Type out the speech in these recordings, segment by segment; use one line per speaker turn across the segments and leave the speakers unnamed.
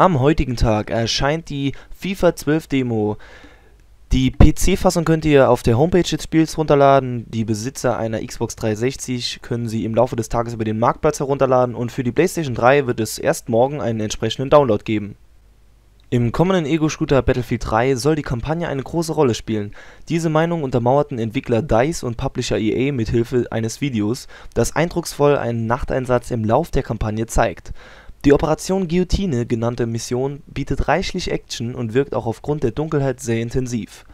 Am heutigen Tag erscheint die FIFA 12 Demo. Die PC-Fassung könnt ihr auf der Homepage des Spiels runterladen. Die Besitzer einer Xbox 360 können sie im Laufe des Tages über den Marktplatz herunterladen und für die PlayStation 3 wird es erst morgen einen entsprechenden Download geben. Im kommenden Ego-Shooter Battlefield 3 soll die Kampagne eine große Rolle spielen. Diese Meinung untermauerten Entwickler DICE und Publisher EA mithilfe eines Videos, das eindrucksvoll einen Nachteinsatz im Lauf der Kampagne zeigt. Die Operation Guillotine genannte Mission bietet reichlich Action und wirkt auch aufgrund der Dunkelheit sehr intensiv.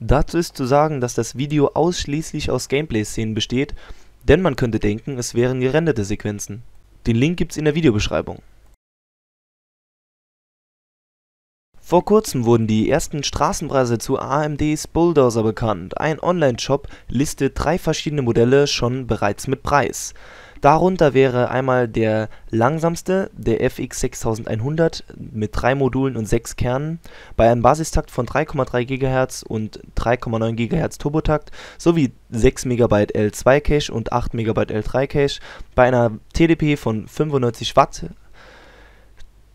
Dazu ist zu sagen, dass das Video ausschließlich aus Gameplay-Szenen besteht, denn man könnte denken, es wären gerenderte Sequenzen. Den Link gibt's in der Videobeschreibung. Vor kurzem wurden die ersten Straßenpreise zu AMDs Bulldozer bekannt. Ein Online-Shop listet drei verschiedene Modelle schon bereits mit Preis. Darunter wäre einmal der langsamste, der FX 6100 mit 3 Modulen und 6 Kernen, bei einem Basistakt von 3,3 GHz und 3,9 GHz Turbotakt sowie 6 MB L2 Cache und 8 MB L3 Cache, bei einer TDP von 95 Watt.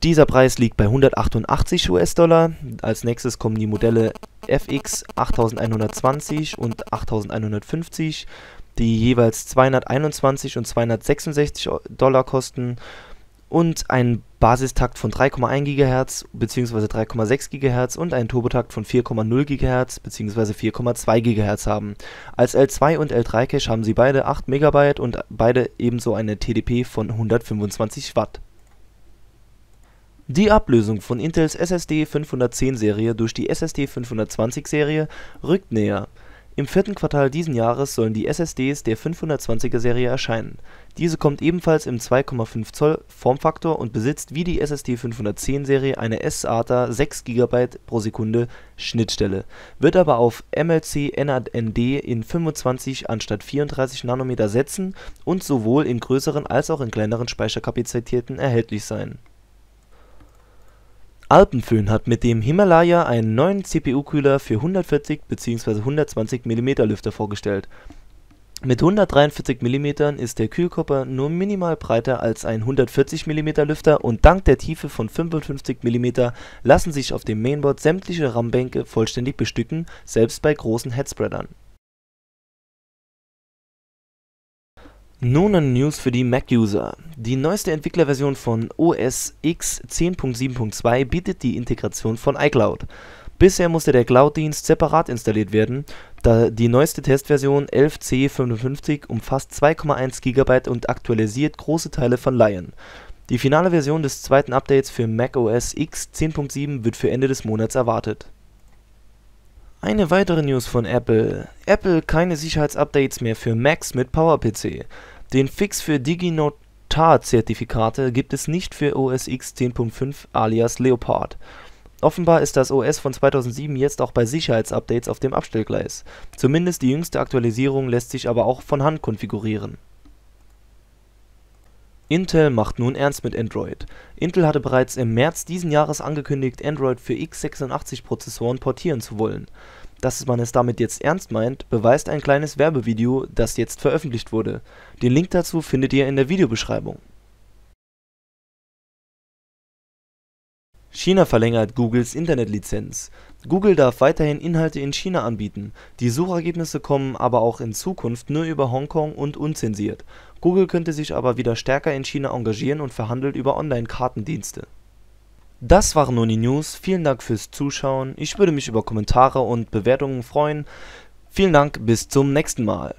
Dieser Preis liegt bei 188 US-Dollar. Als nächstes kommen die Modelle FX 8120 und 8150 die jeweils 221 und 266 Dollar kosten und einen Basistakt von 3,1 GHz bzw. 3,6 GHz und einen Turbotakt von 4,0 GHz bzw. 4,2 GHz haben. Als L2 und L3 Cache haben sie beide 8 MB und beide ebenso eine TDP von 125 Watt. Die Ablösung von Intels SSD 510 Serie durch die SSD 520 Serie rückt näher. Im vierten Quartal diesen Jahres sollen die SSDs der 520er-Serie erscheinen. Diese kommt ebenfalls im 2,5 Zoll Formfaktor und besitzt wie die SSD-510-Serie eine SATA 6 GB pro Sekunde Schnittstelle, wird aber auf MLC-NAND in 25 anstatt 34 Nanometer setzen und sowohl in größeren als auch in kleineren Speicherkapazitäten erhältlich sein Alpenföhn hat mit dem Himalaya einen neuen CPU-Kühler für 140 bzw. 120 mm Lüfter vorgestellt. Mit 143 mm ist der Kühlkörper nur minimal breiter als ein 140 mm Lüfter und dank der Tiefe von 55 mm lassen sich auf dem Mainboard sämtliche RAM-Bänke vollständig bestücken, selbst bei großen Headspreadern Nun eine News für die Mac-User. Die neueste Entwicklerversion von OS X 10.7.2 bietet die Integration von iCloud. Bisher musste der Cloud-Dienst separat installiert werden, da die neueste Testversion 11c55 umfasst 2,1 GB und aktualisiert große Teile von Lion. Die finale Version des zweiten Updates für Mac OS X 10.7 wird für Ende des Monats erwartet eine weitere News von Apple. Apple keine Sicherheitsupdates mehr für Macs mit PowerPC. Den Fix für DigiNotar-Zertifikate gibt es nicht für OS X 10.5 alias Leopard. Offenbar ist das OS von 2007 jetzt auch bei Sicherheitsupdates auf dem Abstellgleis. Zumindest die jüngste Aktualisierung lässt sich aber auch von Hand konfigurieren Intel macht nun ernst mit Android. Intel hatte bereits im März diesen Jahres angekündigt, Android für x86-Prozessoren portieren zu wollen. Dass man es damit jetzt ernst meint, beweist ein kleines Werbevideo, das jetzt veröffentlicht wurde. Den Link dazu findet ihr in der Videobeschreibung. China verlängert Googles Internetlizenz. Google darf weiterhin Inhalte in China anbieten, die Suchergebnisse kommen aber auch in Zukunft nur über Hongkong und unzensiert. Google könnte sich aber wieder stärker in China engagieren und verhandelt über Online-Kartendienste. Das waren nun die News. Vielen Dank fürs Zuschauen. Ich würde mich über Kommentare und Bewertungen freuen. Vielen Dank, bis zum nächsten Mal.